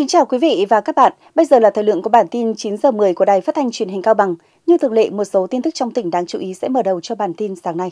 kính chào quý vị và các bạn. Bây giờ là thời lượng của bản tin 9 giờ 10 của Đài Phát thanh Truyền hình Cao Bằng. Như thường lệ, một số tin tức trong tỉnh đáng chú ý sẽ mở đầu cho bản tin sáng nay.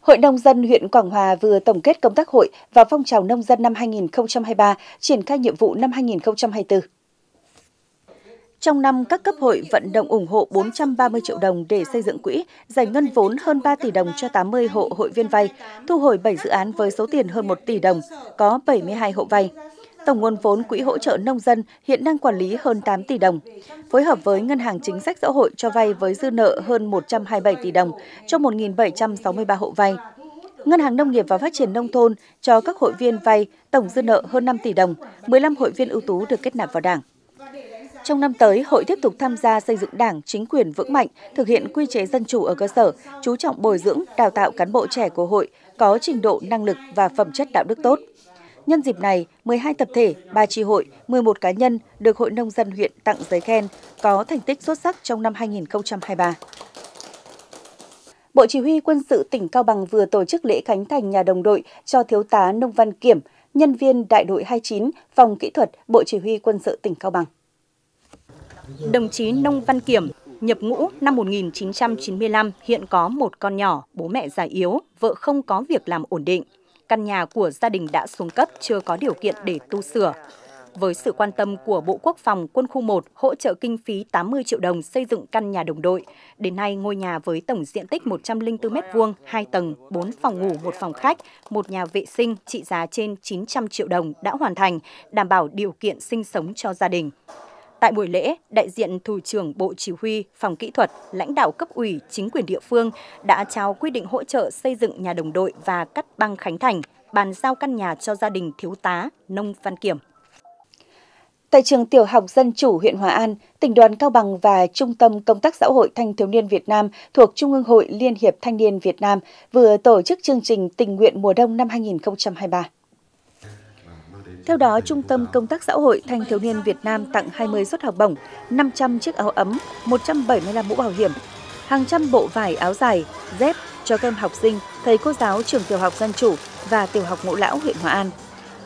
Hội nông dân huyện Quảng Hòa vừa tổng kết công tác hội và phong trào nông dân năm 2023, triển khai nhiệm vụ năm 2024. Trong năm, các cấp hội vận động ủng hộ 430 triệu đồng để xây dựng quỹ, giải ngân vốn hơn 3 tỷ đồng cho 80 hộ hội viên vay, thu hồi 7 dự án với số tiền hơn 1 tỷ đồng, có 72 hộ vay. Tổng nguồn vốn quỹ hỗ trợ nông dân hiện đang quản lý hơn 8 tỷ đồng. Phối hợp với Ngân hàng Chính sách Xã hội cho vay với dư nợ hơn 127 tỷ đồng cho 1.763 hộ vay. Ngân hàng Nông nghiệp và Phát triển Nông thôn cho các hội viên vay tổng dư nợ hơn 5 tỷ đồng, 15 hội viên ưu tú được kết nạp vào đảng. Trong năm tới, hội tiếp tục tham gia xây dựng đảng, chính quyền vững mạnh, thực hiện quy chế dân chủ ở cơ sở, chú trọng bồi dưỡng, đào tạo cán bộ trẻ của hội có trình độ, năng lực và phẩm chất đạo đức tốt. Nhân dịp này, 12 tập thể, 3 tri hội, 11 cá nhân được Hội Nông dân huyện tặng giấy khen, có thành tích xuất sắc trong năm 2023. Bộ Chỉ huy Quân sự tỉnh Cao Bằng vừa tổ chức lễ khánh thành nhà đồng đội cho Thiếu tá Nông Văn Kiểm, nhân viên Đại đội 29, Phòng Kỹ thuật, Bộ Chỉ huy Quân sự tỉnh Cao Bằng. Đồng chí Nông Văn Kiểm, nhập ngũ năm 1995, hiện có một con nhỏ, bố mẹ già yếu, vợ không có việc làm ổn định. Căn nhà của gia đình đã xuống cấp, chưa có điều kiện để tu sửa. Với sự quan tâm của Bộ Quốc phòng Quân khu 1 hỗ trợ kinh phí 80 triệu đồng xây dựng căn nhà đồng đội, đến nay ngôi nhà với tổng diện tích 104 m2, 2 tầng, 4 phòng ngủ, 1 phòng khách, một nhà vệ sinh trị giá trên 900 triệu đồng đã hoàn thành, đảm bảo điều kiện sinh sống cho gia đình. Tại buổi lễ, đại diện Thủ trưởng Bộ Chỉ huy, Phòng Kỹ thuật, lãnh đạo cấp ủy, chính quyền địa phương đã trao quy định hỗ trợ xây dựng nhà đồng đội và cắt băng Khánh Thành, bàn giao căn nhà cho gia đình thiếu tá Nông Văn Kiểm. Tại trường tiểu học Dân chủ huyện Hòa An, tỉnh đoàn Cao Bằng và Trung tâm Công tác Xã hội Thanh thiếu niên Việt Nam thuộc Trung ương Hội Liên hiệp Thanh niên Việt Nam vừa tổ chức chương trình tình nguyện mùa đông năm 2023. Theo đó, Trung tâm Công tác Xã hội Thanh thiếu niên Việt Nam tặng 20 suất học bổng, 500 chiếc áo ấm, 175 mũ bảo hiểm, hàng trăm bộ vải áo dài, dép cho các em học sinh, thầy cô giáo trường tiểu học dân chủ và tiểu học ngũ lão huyện Hòa An.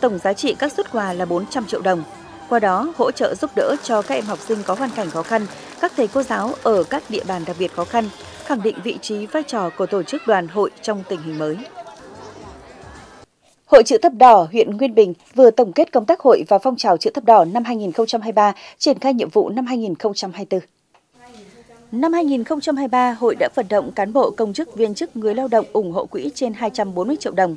Tổng giá trị các suất quà là 400 triệu đồng. Qua đó, hỗ trợ giúp đỡ cho các em học sinh có hoàn cảnh khó khăn, các thầy cô giáo ở các địa bàn đặc biệt khó khăn, khẳng định vị trí vai trò của tổ chức đoàn hội trong tình hình mới. Hội chữ thập đỏ huyện Nguyên Bình vừa tổng kết công tác hội và phong trào chữ thập đỏ năm 2023, triển khai nhiệm vụ năm 2024. Năm 2023, hội đã vận động cán bộ công chức viên chức người lao động ủng hộ quỹ trên 240 triệu đồng.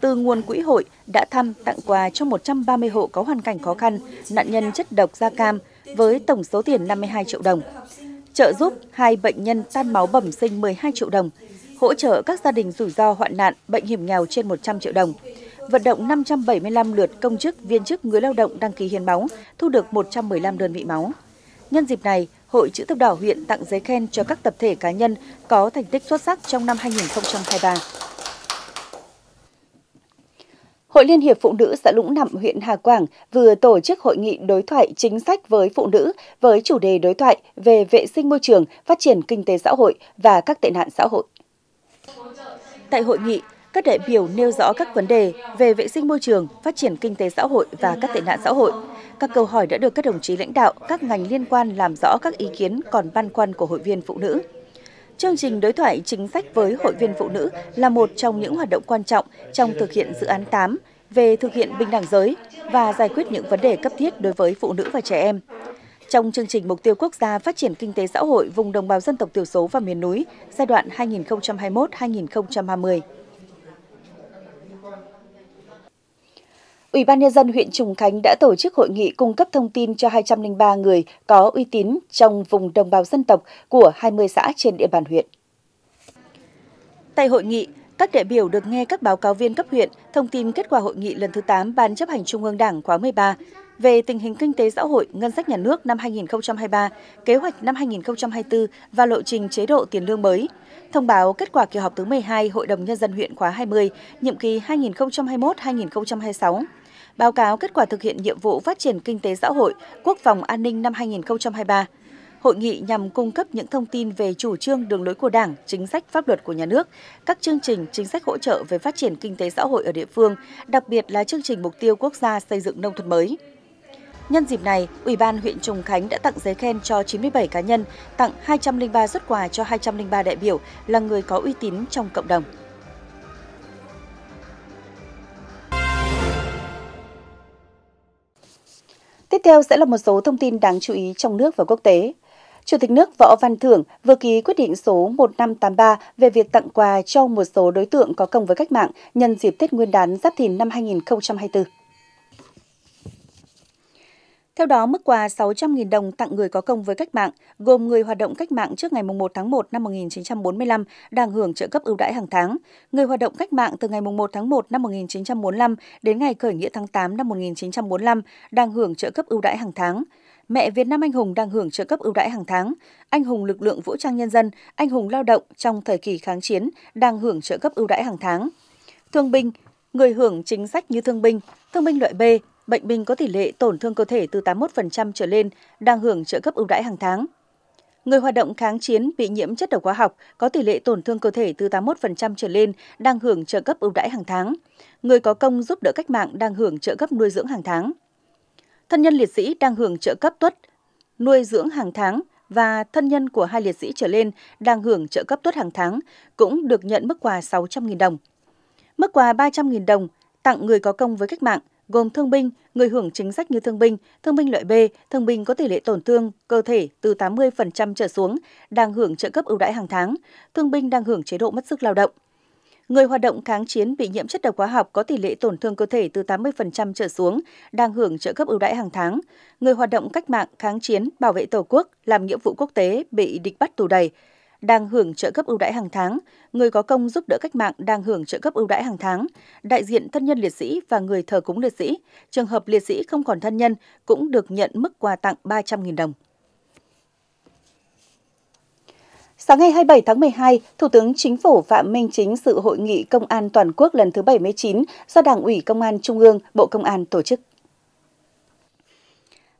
Từ nguồn quỹ hội đã thăm tặng quà cho 130 hộ có hoàn cảnh khó khăn, nạn nhân chất độc da cam với tổng số tiền 52 triệu đồng. Trợ giúp hai bệnh nhân tan máu bẩm sinh 12 triệu đồng, hỗ trợ các gia đình rủi ro hoạn nạn, bệnh hiểm nghèo trên 100 triệu đồng vận động 575 lượt công chức, viên chức, người lao động đăng ký hiến máu, thu được 115 đơn vị máu. Nhân dịp này, Hội Chữ Thập Đỏ huyện tặng giấy khen cho các tập thể cá nhân có thành tích xuất sắc trong năm 2023. Hội Liên hiệp Phụ nữ xã Lũng Nặm, huyện Hà Quảng vừa tổ chức hội nghị đối thoại chính sách với phụ nữ với chủ đề đối thoại về vệ sinh môi trường, phát triển kinh tế xã hội và các tệ nạn xã hội. Tại hội nghị, các đại biểu nêu rõ các vấn đề về vệ sinh môi trường, phát triển kinh tế xã hội và các tệ nạn xã hội. Các câu hỏi đã được các đồng chí lãnh đạo, các ngành liên quan làm rõ các ý kiến còn băn khoăn của hội viên phụ nữ. Chương trình đối thoại chính sách với hội viên phụ nữ là một trong những hoạt động quan trọng trong thực hiện dự án 8 về thực hiện bình đẳng giới và giải quyết những vấn đề cấp thiết đối với phụ nữ và trẻ em. Trong chương trình Mục tiêu Quốc gia Phát triển Kinh tế Xã hội vùng đồng bào dân tộc thiểu số và miền núi giai đoạn 2021-2030, Ủy ban Nhân dân huyện Trùng Khánh đã tổ chức hội nghị cung cấp thông tin cho 203 người có uy tín trong vùng đồng bào dân tộc của 20 xã trên địa bàn huyện. Tại hội nghị, các đại biểu được nghe các báo cáo viên cấp huyện thông tin kết quả hội nghị lần thứ 8 Ban chấp hành Trung ương Đảng khóa 13 về tình hình kinh tế xã hội, ngân sách nhà nước năm 2023, kế hoạch năm 2024 và lộ trình chế độ tiền lương mới. Thông báo kết quả kỳ họp thứ 12 Hội đồng Nhân dân huyện khóa 20, nhiệm kỳ 2021-2026 báo cáo kết quả thực hiện nhiệm vụ phát triển kinh tế xã hội, quốc phòng an ninh năm 2023. Hội nghị nhằm cung cấp những thông tin về chủ trương đường lối của Đảng, chính sách pháp luật của nhà nước, các chương trình, chính sách hỗ trợ về phát triển kinh tế xã hội ở địa phương, đặc biệt là chương trình mục tiêu quốc gia xây dựng nông thôn mới. Nhân dịp này, Ủy ban huyện Trùng Khánh đã tặng giấy khen cho 97 cá nhân, tặng 203 xuất quà cho 203 đại biểu là người có uy tín trong cộng đồng. Tiếp theo sẽ là một số thông tin đáng chú ý trong nước và quốc tế. Chủ tịch nước Võ Văn Thưởng vừa ký quyết định số 1583 về việc tặng quà cho một số đối tượng có công với cách mạng nhân dịp Tết Nguyên đán Giáp Thìn năm 2024. Theo đó, mức quà 600.000 đồng tặng người có công với cách mạng, gồm người hoạt động cách mạng trước ngày 1 tháng 1 năm 1945 đang hưởng trợ cấp ưu đãi hàng tháng, người hoạt động cách mạng từ ngày 1 tháng 1 năm 1945 đến ngày khởi nghĩa tháng 8 năm 1945 đang hưởng trợ cấp ưu đãi hàng tháng, mẹ Việt Nam anh hùng đang hưởng trợ cấp ưu đãi hàng tháng, anh hùng lực lượng vũ trang nhân dân, anh hùng lao động trong thời kỳ kháng chiến đang hưởng trợ cấp ưu đãi hàng tháng. Thương binh, người hưởng chính sách như thương binh, thương binh loại B, bệnh binh có tỷ lệ tổn thương cơ thể từ 81% trở lên đang hưởng trợ cấp ưu đãi hàng tháng. Người hoạt động kháng chiến bị nhiễm chất độc hóa học có tỷ lệ tổn thương cơ thể từ 81% trở lên đang hưởng trợ cấp ưu đãi hàng tháng. Người có công giúp đỡ cách mạng đang hưởng trợ cấp nuôi dưỡng hàng tháng. Thân nhân liệt sĩ đang hưởng trợ cấp tuất, nuôi dưỡng hàng tháng và thân nhân của hai liệt sĩ trở lên đang hưởng trợ cấp tuất hàng tháng cũng được nhận mức quà 600.000 đồng. Mức quà 300.000 đồng tặng người có công với cách mạng, gồm thương binh, người hưởng chính sách như thương binh, thương binh loại B, thương binh có tỷ lệ tổn thương cơ thể từ 80% trở xuống, đang hưởng trợ cấp ưu đãi hàng tháng, thương binh đang hưởng chế độ mất sức lao động. Người hoạt động kháng chiến bị nhiễm chất độc hóa học có tỷ lệ tổn thương cơ thể từ 80% trở xuống, đang hưởng trợ cấp ưu đãi hàng tháng. Người hoạt động cách mạng, kháng chiến, bảo vệ Tổ quốc, làm nhiệm vụ quốc tế bị địch bắt tù đầy, đang hưởng trợ cấp ưu đãi hàng tháng, người có công giúp đỡ cách mạng đang hưởng trợ cấp ưu đãi hàng tháng, đại diện thân nhân liệt sĩ và người thờ cúng liệt sĩ, trường hợp liệt sĩ không còn thân nhân cũng được nhận mức quà tặng 300.000 đồng. Sáng ngày 27 tháng 12, Thủ tướng Chính phủ Phạm Minh Chính dự hội nghị Công an toàn quốc lần thứ 79 do Đảng ủy Công an Trung ương, Bộ Công an tổ chức.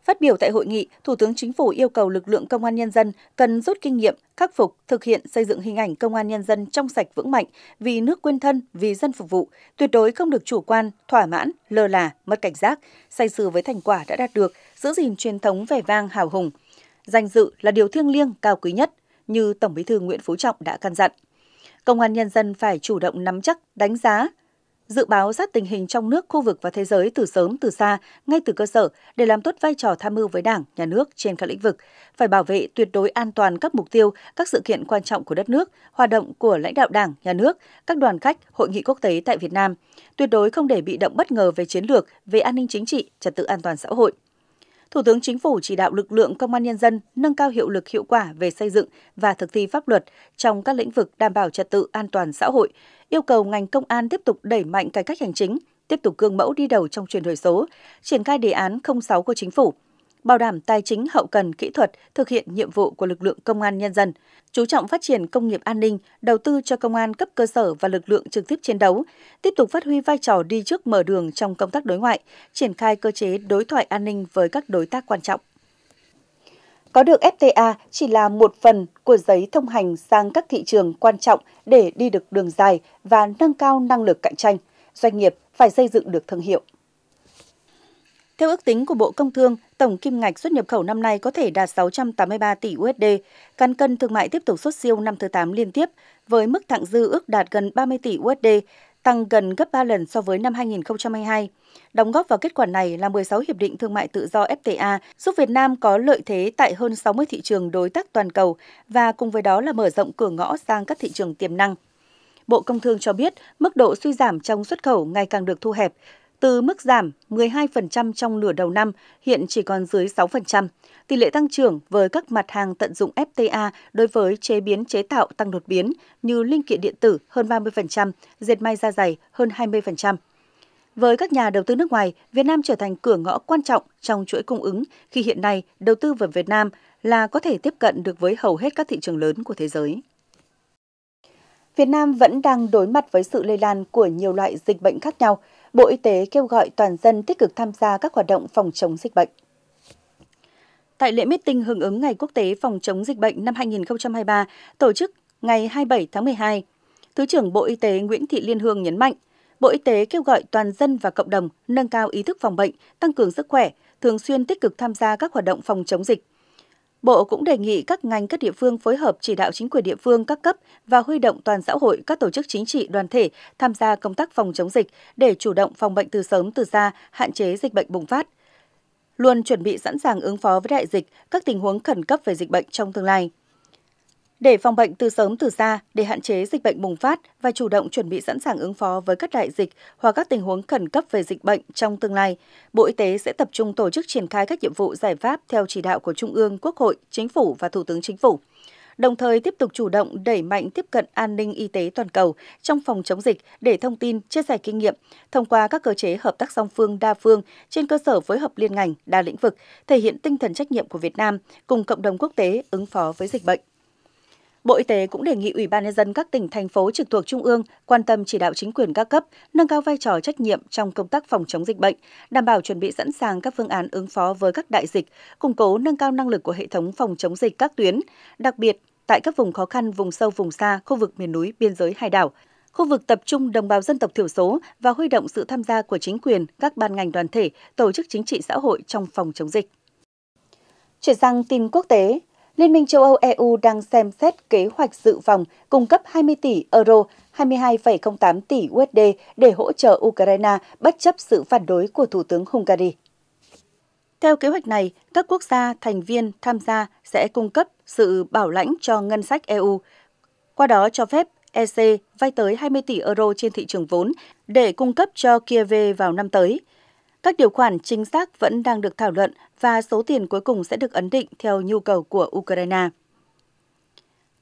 Phát biểu tại hội nghị, Thủ tướng Chính phủ yêu cầu lực lượng công an nhân dân cần rút kinh nghiệm, khắc phục, thực hiện xây dựng hình ảnh công an nhân dân trong sạch vững mạnh, vì nước quên thân, vì dân phục vụ, tuyệt đối không được chủ quan, thỏa mãn, lơ là, mất cảnh giác, say sưa với thành quả đã đạt được, giữ gìn truyền thống vẻ vang hào hùng. Danh dự là điều thiêng liêng cao quý nhất, như Tổng Bí thư Nguyễn Phú Trọng đã căn dặn. Công an nhân dân phải chủ động nắm chắc, đánh giá, dự báo sát tình hình trong nước, khu vực và thế giới từ sớm từ xa, ngay từ cơ sở để làm tốt vai trò tham mưu với Đảng, Nhà nước trên các lĩnh vực, phải bảo vệ tuyệt đối an toàn các mục tiêu, các sự kiện quan trọng của đất nước, hoạt động của lãnh đạo Đảng, Nhà nước, các đoàn khách, hội nghị quốc tế tại Việt Nam, tuyệt đối không để bị động bất ngờ về chiến lược, về an ninh chính trị, trật tự an toàn xã hội Thủ tướng Chính phủ chỉ đạo lực lượng công an nhân dân nâng cao hiệu lực hiệu quả về xây dựng và thực thi pháp luật trong các lĩnh vực đảm bảo trật tự an toàn xã hội, yêu cầu ngành công an tiếp tục đẩy mạnh cải cách hành chính, tiếp tục gương mẫu đi đầu trong chuyển đổi số, triển khai đề án 06 của Chính phủ – bảo đảm tài chính hậu cần kỹ thuật thực hiện nhiệm vụ của lực lượng công an nhân dân, chú trọng phát triển công nghiệp an ninh, đầu tư cho công an cấp cơ sở và lực lượng trực tiếp chiến đấu, tiếp tục phát huy vai trò đi trước mở đường trong công tác đối ngoại, triển khai cơ chế đối thoại an ninh với các đối tác quan trọng. Có được FTA chỉ là một phần của giấy thông hành sang các thị trường quan trọng để đi được đường dài và nâng cao năng lực cạnh tranh. Doanh nghiệp phải xây dựng được thương hiệu. Theo ước tính của Bộ Công Thương, tổng kim ngạch xuất nhập khẩu năm nay có thể đạt 683 tỷ USD. Cán cân thương mại tiếp tục xuất siêu năm thứ 8 liên tiếp, với mức thặng dư ước đạt gần 30 tỷ USD, tăng gần gấp 3 lần so với năm 2022. Đóng góp vào kết quả này là 16 hiệp định thương mại tự do FTA, giúp Việt Nam có lợi thế tại hơn 60 thị trường đối tác toàn cầu và cùng với đó là mở rộng cửa ngõ sang các thị trường tiềm năng. Bộ Công Thương cho biết, mức độ suy giảm trong xuất khẩu ngày càng được thu hẹp, từ mức giảm 12% trong nửa đầu năm hiện chỉ còn dưới 6%. Tỷ lệ tăng trưởng với các mặt hàng tận dụng FTA đối với chế biến chế tạo tăng đột biến như linh kiện điện tử hơn 30%, dệt may da dày hơn 20%. Với các nhà đầu tư nước ngoài, Việt Nam trở thành cửa ngõ quan trọng trong chuỗi cung ứng khi hiện nay đầu tư vào Việt Nam là có thể tiếp cận được với hầu hết các thị trường lớn của thế giới. Việt Nam vẫn đang đối mặt với sự lây lan của nhiều loại dịch bệnh khác nhau, Bộ Y tế kêu gọi toàn dân tích cực tham gia các hoạt động phòng chống dịch bệnh. Tại lễ meeting hưởng ứng Ngày Quốc tế phòng chống dịch bệnh năm 2023, tổ chức ngày 27 tháng 12, Thứ trưởng Bộ Y tế Nguyễn Thị Liên Hương nhấn mạnh, Bộ Y tế kêu gọi toàn dân và cộng đồng nâng cao ý thức phòng bệnh, tăng cường sức khỏe, thường xuyên tích cực tham gia các hoạt động phòng chống dịch, Bộ cũng đề nghị các ngành các địa phương phối hợp chỉ đạo chính quyền địa phương các cấp và huy động toàn xã hội các tổ chức chính trị đoàn thể tham gia công tác phòng chống dịch để chủ động phòng bệnh từ sớm từ xa, hạn chế dịch bệnh bùng phát. Luôn chuẩn bị sẵn sàng ứng phó với đại dịch, các tình huống khẩn cấp về dịch bệnh trong tương lai. Để phòng bệnh từ sớm từ xa, để hạn chế dịch bệnh bùng phát và chủ động chuẩn bị sẵn sàng ứng phó với các đại dịch hoặc các tình huống khẩn cấp về dịch bệnh trong tương lai, Bộ Y tế sẽ tập trung tổ chức triển khai các nhiệm vụ giải pháp theo chỉ đạo của Trung ương, Quốc hội, Chính phủ và Thủ tướng Chính phủ đồng thời tiếp tục chủ động đẩy mạnh tiếp cận an ninh y tế toàn cầu trong phòng chống dịch để thông tin, chia sẻ kinh nghiệm thông qua các cơ chế hợp tác song phương đa phương trên cơ sở phối hợp liên ngành, đa lĩnh vực, thể hiện tinh thần trách nhiệm của Việt Nam cùng cộng đồng quốc tế ứng phó với dịch bệnh. Bộ Y tế cũng đề nghị Ủy ban nhân dân các tỉnh thành phố trực thuộc trung ương quan tâm chỉ đạo chính quyền các cấp nâng cao vai trò trách nhiệm trong công tác phòng chống dịch bệnh, đảm bảo chuẩn bị sẵn sàng các phương án ứng phó với các đại dịch, củng cố nâng cao năng lực của hệ thống phòng chống dịch các tuyến, đặc biệt tại các vùng khó khăn, vùng sâu vùng xa, khu vực miền núi, biên giới hải đảo, khu vực tập trung đồng bào dân tộc thiểu số và huy động sự tham gia của chính quyền, các ban ngành đoàn thể, tổ chức chính trị xã hội trong phòng chống dịch. Chuyển sang tin quốc tế, Liên minh châu Âu EU đang xem xét kế hoạch dự phòng cung cấp 20 tỷ euro, 22,08 tỷ USD để hỗ trợ Ukraine bất chấp sự phản đối của Thủ tướng Hungary. Theo kế hoạch này, các quốc gia thành viên tham gia sẽ cung cấp sự bảo lãnh cho ngân sách EU, qua đó cho phép EC vay tới 20 tỷ euro trên thị trường vốn để cung cấp cho Kiev vào năm tới – các điều khoản chính xác vẫn đang được thảo luận và số tiền cuối cùng sẽ được ấn định theo nhu cầu của Ukraine.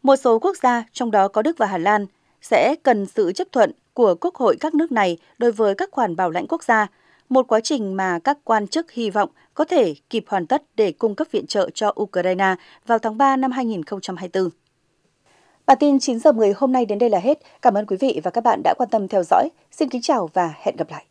Một số quốc gia, trong đó có Đức và Hà Lan, sẽ cần sự chấp thuận của quốc hội các nước này đối với các khoản bảo lãnh quốc gia, một quá trình mà các quan chức hy vọng có thể kịp hoàn tất để cung cấp viện trợ cho Ukraine vào tháng 3 năm 2024. Bản tin 9 giờ 10 hôm nay đến đây là hết. Cảm ơn quý vị và các bạn đã quan tâm theo dõi. Xin kính chào và hẹn gặp lại.